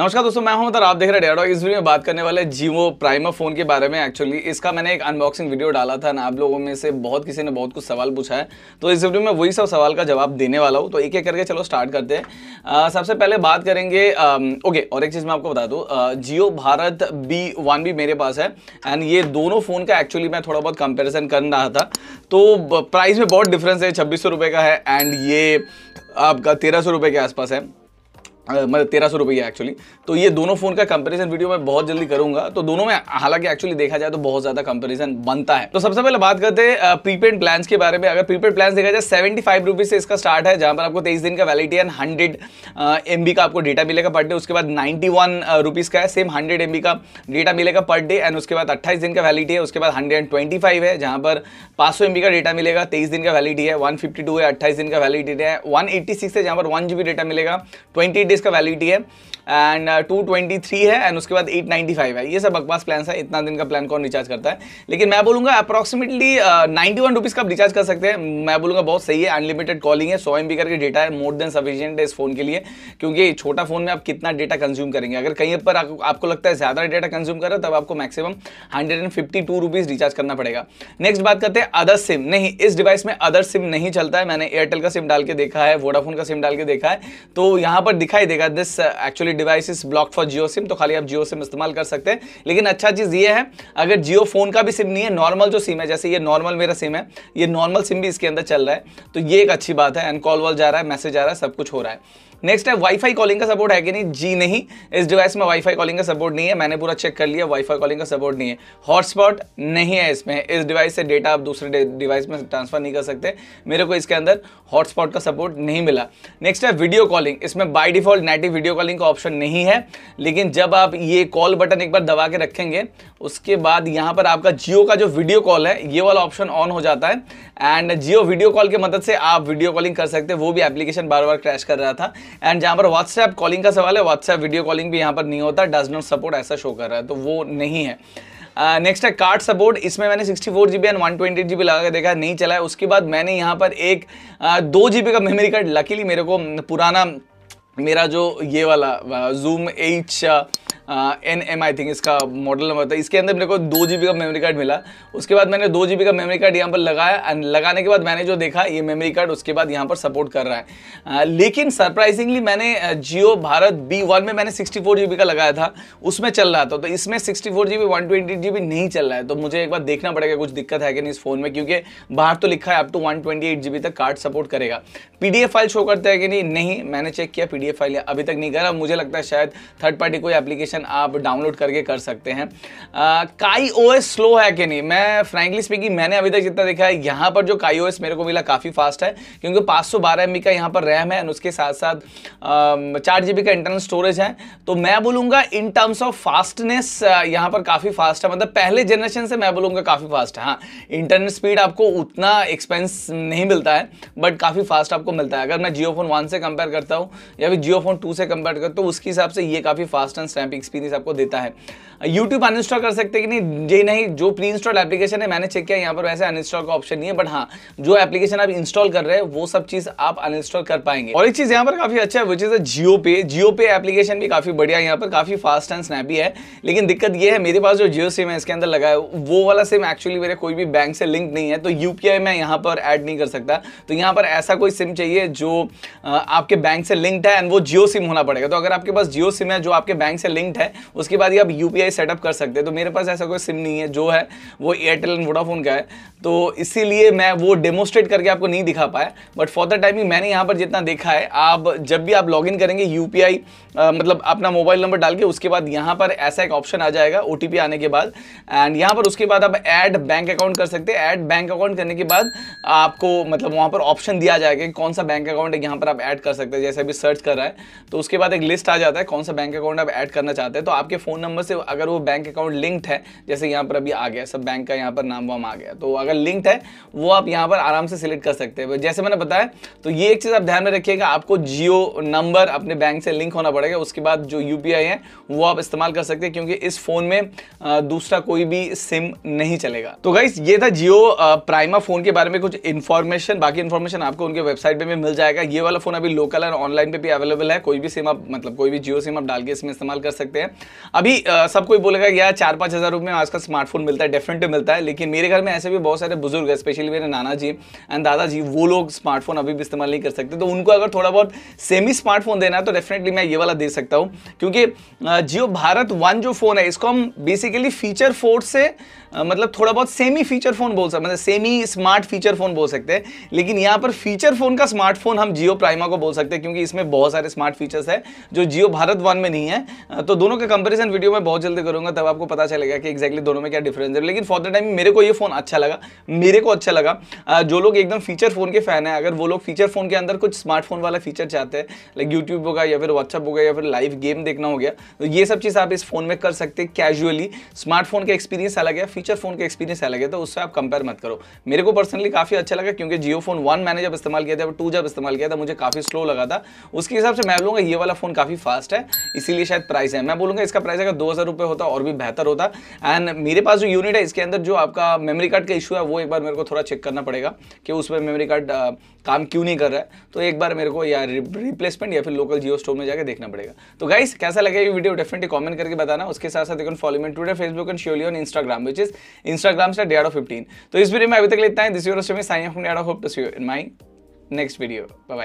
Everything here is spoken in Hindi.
नमस्कार दोस्तों मैं हूं आप देख रहे डेडो इस वीडियो में बात करने वाले जीवो प्राइमर फोन के बारे में एक्चुअली इसका मैंने एक अनबॉक्सिंग वीडियो डाला था ना आप लोगों में से बहुत किसी ने बहुत कुछ सवाल पूछा है तो इस वीडियो में वही सब सवाल का जवाब देने वाला हूं तो एक एक करके चलो स्टार्ट करते हैं सबसे पहले बात करेंगे आ, ओके और एक चीज़ मैं आपको बता दूँ जियो भारत बी वन भी मेरे पास है एंड ये दोनों फ़ोन का एक्चुअली मैं थोड़ा बहुत कंपेरिजन कर रहा था तो प्राइस में बहुत डिफरेंस है छब्बीस का है एंड ये आपका तेरह सौ के आसपास है मतलब तेरह सौ रुपये एक्चुअली तो ये दोनों फ़ोन का कंपैरिजन वीडियो मैं बहुत जल्दी करूंगा तो दोनों में हालांकि एक्चुअली देखा जाए तो बहुत ज़्यादा कंपैरिजन बनता है तो सबसे पहले बात करते हैं प्रीपेड प्लान्स के बारे में अगर प्रीपेड प्लान्स देखा जाए सेवेंटी फाइव से इसका स्टार्ट है जहां पर आपको तेईस दिन का वैलिटी एंड हंड्रेड एम का आपको डेटा मिलेगा पर डे उसके बाद नाइन्टी वन का है सेम हंड्रेड एम का डेटा मिलेगा पर डे एंड उसके बाद अट्ठाईस दिन का वैलिटी है उसके बाद हंड्रेड ट्वेंटी फाइव है जहाँ पर पाँच सौ का डेटा मिलेगा तेईस दिन का वैलिटी है वन फिफ्टी टू है अट्ठाईस दिन का वैलिटी है वन एट्टी सिक्स है जहाँ पर वन जी डेटा मिलेगा ट्वेंटी इसका वैलिडिटी है एंड टू ट्वेंटी थ्री है एंड उसके बाद एट नाइन्टी फाइव है ये सब बकवास प्लान है इतना दिन का प्लान कौन रिचार्ज करता है लेकिन मैं बोलूँगा अप्रॉक्सीमेटली नाइन्टी वन रुपीज़ का आप रिचार्ज कर सकते हैं मैं बोलूँगा बहुत सही है अनलिमिटेड कॉलिंग है सौ एम बी करके डेटा है मोर देन सफिशियंट है इस फोन के लिए क्योंकि छोटा फोन में आप कितना डेटा कंज्यूम करेंगे अगर कहीं पर आपको लगता है ज़्यादा डेटा कंज्यूम करें तब आपको maximum hundred and fifty two rupees recharge करना पड़ेगा नेक्स्ट बात करते हैं अदर सिम नहीं इस डिवाइस में अदर सिम नहीं चलता है मैंने एयरटेल का सिम डाल के देखा है वोडाफोन का सिम डाल के देखा है तो यहाँ पर दिखाई देगा this actually uh, device block for Jio SIM तो खाली आप जियो सिम इस्तेमाल कर सकते हैं लेकिन अच्छा चीज़ ये है अगर जियो फोन का भी सिम नहीं है नॉर्मल जो सिम है जैसे ये नॉर्मल मेरा सिम है ये नॉर्मल सिम भी इसके अंदर चल रहा है तो ये एक अच्छी बात है एंड कॉल वॉल जा रहा है मैसेज आ रहा है सब कुछ हो रहा है नेक्स्ट है वाईफाई कॉलिंग का सपोर्ट है कि नहीं जी नहीं इस डिवाइस में वाईफाई कॉलिंग का सपोर्ट नहीं है मैंने पूरा चेक कर लिया वाईफाई कॉलिंग का सपोर्ट नहीं है हॉटस्पॉट नहीं है इसमें इस डिवाइस से डेटा आप दूसरे डिवाइस में ट्रांसफर नहीं कर सकते मेरे को इसके अंदर हॉटस्पॉट का सपोर्ट नहीं मिला नेक्स्ट है वीडियो कॉलिंग इसमें by default native video calling का ऑप्शन ऑप्शन नहीं है लेकिन जब आप ये कॉल बटन एक बार दबा के रखेंगे उसके बाद यहाँ पर आपका जियो का जो वीडियो कॉल है ये वाला ऑप्शन ऑन हो जाता है एंड जियो वीडियो कॉल की मदद से आप वीडियो कॉलिंग कर सकते हैं वो भी एप्लीकेशन बार बार क्रैश कर रहा था एंड जहाँ पर व्हाट्सएप कॉलिंग का सवाल है व्हाट्सएप वीडियो कॉलिंग भी यहाँ पर नहीं होता डज नॉट सपोर्ट ऐसा शो कर रहा है तो वो नहीं है नेक्स्ट है कार्ड सपोर्ट इसमें मैंने sixty four G B and one twenty G B लगा के देखा नहीं चला है उसके बाद मैंने यहाँ पर एक दो जी बी का मेमोरी कार्ड लकीली मेरे को पुराना मेरा जो ये वाला zoom H N M I think इसका मॉडल नंबर था इसके अंदर मेरे को दो जी का मेमोरी कार्ड मिला उसके बाद मैंने दो जी का मेमोरी कार्ड यहाँ पर लगाया एंड लगाने के बाद मैंने जो देखा ये मेमोरी कार्ड उसके बाद यहाँ पर सपोर्ट कर रहा है आ, uh, लेकिन सरप्राइजिंगली मैंने जियो भारत बी वन में मैंने सिक्सटी फोर का लगाया था उसमें चल रहा था तो इसमें sixty four G B one twenty G B नहीं चल रहा है तो मुझे एक बार देखना पड़ेगा कुछ दिक्कत है कि नहीं इस फोन में क्योंकि बाहर तो लिखा है up to one twenty eight G B तक कार्ड सपोर्ट करेगा P D F file show करता है कि नहीं नहीं मैंने चेक किया पी डी एफ फाइल अभी तक नहीं करा मुझे लगता है शायद थर्ड पार्टी कोई एप्लीकेशन एप्लीकेशन आप डाउनलोड करके कर सकते हैं काई ओ एस स्लो है कि नहीं मैं फ्रेंकली स्पीकिंग मैंने अभी तक जितना देखा है यहाँ पर जो काई ओ एस मेरे को मिला काफ़ी फास्ट है क्योंकि पाँच सौ बारह एम बी का यहाँ पर रैम है और उसके साथ साथ चार जी बी का इंटरनल स्टोरेज है तो मैं बोलूँगा इन टर्म्स ऑफ फास्टनेस यहाँ पर काफ़ी फास्ट है मतलब पहले जनरेशन से मैं बोलूँगा काफ़ी फास्ट है हाँ इंटरनेट स्पीड आपको उतना एक्सपेंस नहीं मिलता है बट काफ़ी फास्ट आपको मिलता है अगर मैं जियो फोन वन से कंपेयर करता हूँ या फिर जियो फोन टू से कंपेयर करता हूँ तो उसके हिसाब से ये काफ़ी फास्ट एंड स्नैपिंग एक्सपीरियंस आपको देता है यूट्यूब अनइंस्टॉल कर सकते कि नहीं जी नहीं जो प्री इंस्टॉल एप्लीकेशन है मैंने चेक किया यहाँ पर वैसे अनइंस्टॉल का ऑप्शन नहीं है बट हाँ जो एप्लीकेशन आप इंस्टॉल कर रहे हैं वो सब चीज आप अनइंस्टॉल कर पाएंगे और एक चीज यहाँ पर काफी अच्छा है विच इज जियो पे जियो पे एप्लीकेशन भी काफी बढ़िया यहाँ पर काफी फास्ट एंड स्नैपी है लेकिन दिक्कत ये है मेरे पास जो जियो सिम है इसके अंदर लगा है वो वाला सिम एक्चुअली मेरे कोई भी बैंक से लिंक नहीं है तो यूपीआई मैं यहाँ पर एड नहीं कर सकता तो यहाँ पर ऐसा कोई सिम चाहिए जो आपके बैंक से लिंक्ड है एंड वो जियो सिम होना पड़ेगा तो अगर आपके पास जियो सिम है जो आपके बैंक से लिंक्ड है उसके बाद आप यूपीआई ये सेटअप कर सकते हैं तो मेरे पास ऐसा कोई सिम नहीं है जो है वो एयरटेल एंड वोडाफोन का है तो इसीलिए मैं वो डेमोस्ट्रेट करके आपको नहीं दिखा पाया बट फॉर द टाइमिंग मैंने यहाँ पर जितना देखा है आप जब भी आप लॉग इन करेंगे यू मतलब अपना मोबाइल नंबर डाल के उसके बाद यहाँ पर ऐसा एक ऑप्शन आ जाएगा ओ आने के बाद एंड यहाँ पर उसके बाद आप ऐड बैंक अकाउंट कर सकते हैं ऐड बैंक अकाउंट करने के बाद आपको मतलब वहाँ पर ऑप्शन दिया जाएगा कि कौन सा बैंक अकाउंट है यहाँ पर आप ऐड कर सकते हैं जैसे अभी सर्च कर रहा है तो उसके बाद एक लिस्ट आ जाता है कौन सा बैंक अकाउंट आप ऐड करना चाहते हैं तो आपके फ़ोन नंबर से अगर वो बैंक अकाउंट लिंक्ड है जैसे यहाँ पर अभी आ गया सब बैंक का यहाँ पर नाम वाम आ गया तो अगर लिंक्ड है वो आप यहाँ पर आराम से सिलेक्ट कर सकते हैं जैसे मैंने बताया तो ये एक चीज़ आप ध्यान में रखिएगा आपको जियो नंबर अपने बैंक से लिंक होना पड़ेगा उसके बाद जो यू है वो आप इस्तेमाल कर सकते हैं क्योंकि इस फ़ोन में दूसरा कोई भी सिम नहीं चलेगा तो गाइस ये था जियो प्राइमा फ़ोन के बारे में कुछ इन्फॉर्मेशन बाकी इन्फॉर्मेशन आपको उनके वेबसाइट पे भी मिल जाएगा ये वाला फ़ोन अभी लोकल और ऑनलाइन पे भी अवेलेबल है कोई भी सिम आप मतलब कोई भी जियो सिम आप डाल के इसमें इस्तेमाल कर सकते हैं अभी सब कोई बोलेगा यार चार पाँच हज़ार रुपये में आज का स्मार्टफोन मिलता है डेफिनेटली मिलता है लेकिन मेरे घर में ऐसे भी बहुत सारे बुजुर्ग हैं स्पेशली मेरे नाना जी एंड दादाजी वो लोग स्मार्टफोन अभी भी इस्तेमाल नहीं कर सकते तो उनको अगर थोड़ा बहुत सेमी स्मार्टफोन देना है तो डेफिनेटली मैं ये वाला दे सकता हूँ क्योंकि जियो भारत वन जो फ़ोन है इसको हम बेसिकली फीचर फोर्स से मतलब थोड़ा बहुत सेमी फीचर फ़ोन बोल सकते मतलब सेमी स्मार्ट फीचर फ़ोन बोल सकते हैं लेकिन यहाँ पर फीचर फ़ोन का स्मार्टफोन हम जियो प्राइमा को बोल सकते हैं क्योंकि इसमें बहुत सारे स्मार्ट फीचर्स है जो जियो भारत वन में नहीं है तो दोनों का कंपेरिजन वीडियो में बहुत जल्दी करूँगा तब आपको पता चलेगा कि एक्जैक्टली दोनों में क्या डिफरेंस है लेकिन फॉर द टाइम मेरे को ये फ़ोन अच्छा लगा मेरे को अच्छा लगा जो लोग एकदम फीचर फ़ोन के फ़ैन है अगर वो लोग फीचर फ़ोन के अंदर कुछ स्मार्टफोन वाला फीचर चाहते हैं लाइक यूट्यूब होगा या फिर व्हाट्सअप होगा या फिर लाइव गेम देखना हो गया तो ये सब चीज़ आप इस फ़ोन में कर सकते हैं कैजुअली स्मार्टफोन का एक्सपीरियंस अलग है फीचर फोन का एक्सपीरियंस अलग है तो उससे आप कंपेयर मत करो मेरे को पर्सनली काफी अच्छा लगा क्योंकि जियो फोन वन मैंने जब इस्तेमाल किया था टू जब इस्तेमाल किया था मुझे काफी स्लो लगा था उसके हिसाब से मैं बोलूंगा ये वाला फोन काफी फास्ट है इसीलिए शायद प्राइस है मैं बोलूंगा इसका प्राइस अगर दो होता और भी बेहतर होता एंड मेरे पास जो यूनिट है इसके अंदर जो आपका मेमोरी कार्ड का इशू है वो एक बार मेरे को थोड़ा चेक करना पड़ेगा कि उसमें मेमोरी कार्ड काम क्यों नहीं कर रहा है तो एक बार मेरे को या रिप्लेसमेंट या फिर लोकल जियो स्टोर में जाकर देखना पड़ेगा तो गाइस कैसा लगे ये वीडियो डेफिनेटली कमेंट करके बताना उसके साथ साथ follow me Twitter Facebook and solely on Instagram which is pages Instagram से डेड ऑफ फिफ्टीन तो इस वीडियो में अभी तक लेता है this your sign up dead of to see in my next video bye